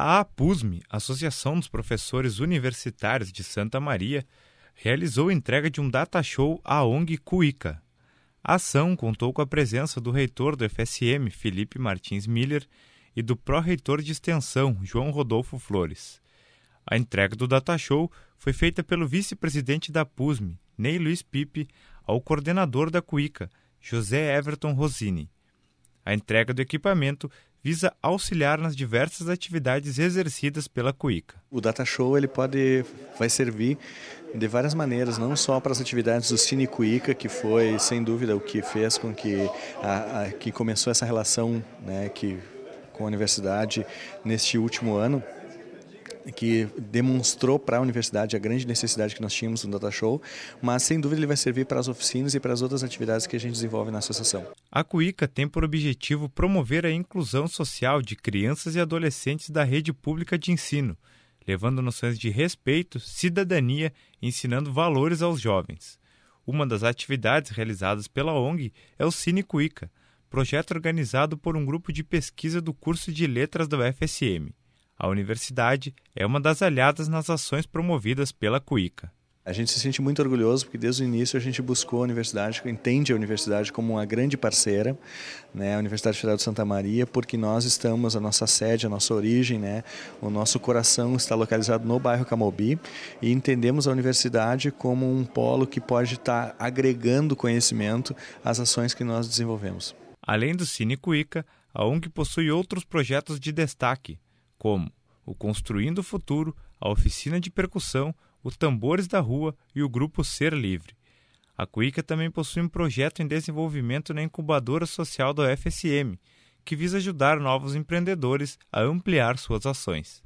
A APUSME, Associação dos Professores Universitários de Santa Maria, realizou a entrega de um data show à ONG Cuica. A ação contou com a presença do reitor do FSM, Felipe Martins Miller, e do pró-reitor de extensão, João Rodolfo Flores. A entrega do data show foi feita pelo vice-presidente da PUSME, Ney Luiz Pipe, ao coordenador da Cuica, José Everton Rosini. A entrega do equipamento visa auxiliar nas diversas atividades exercidas pela Cuica. O Data Show ele pode, vai servir de várias maneiras, não só para as atividades do Cine Cuica, que foi sem dúvida o que fez com que, a, a, que começou essa relação né, que, com a universidade neste último ano, que demonstrou para a universidade a grande necessidade que nós tínhamos no Data Show, mas sem dúvida ele vai servir para as oficinas e para as outras atividades que a gente desenvolve na associação. A Cuica tem por objetivo promover a inclusão social de crianças e adolescentes da rede pública de ensino, levando noções de respeito, cidadania e ensinando valores aos jovens. Uma das atividades realizadas pela ONG é o Cine Cuica, projeto organizado por um grupo de pesquisa do curso de letras da UFSM. A universidade é uma das aliadas nas ações promovidas pela CUICA. A gente se sente muito orgulhoso porque desde o início a gente buscou a universidade, entende a universidade como uma grande parceira, né, a Universidade Federal de Santa Maria, porque nós estamos, a nossa sede, a nossa origem, né, o nosso coração está localizado no bairro Camobi e entendemos a universidade como um polo que pode estar agregando conhecimento às ações que nós desenvolvemos. Além do Cine Cuica, a ONG possui outros projetos de destaque, como o Construindo o Futuro, a Oficina de Percussão, o Tambores da Rua e o Grupo Ser Livre. A Cuica também possui um projeto em desenvolvimento na incubadora social da UFSM, que visa ajudar novos empreendedores a ampliar suas ações.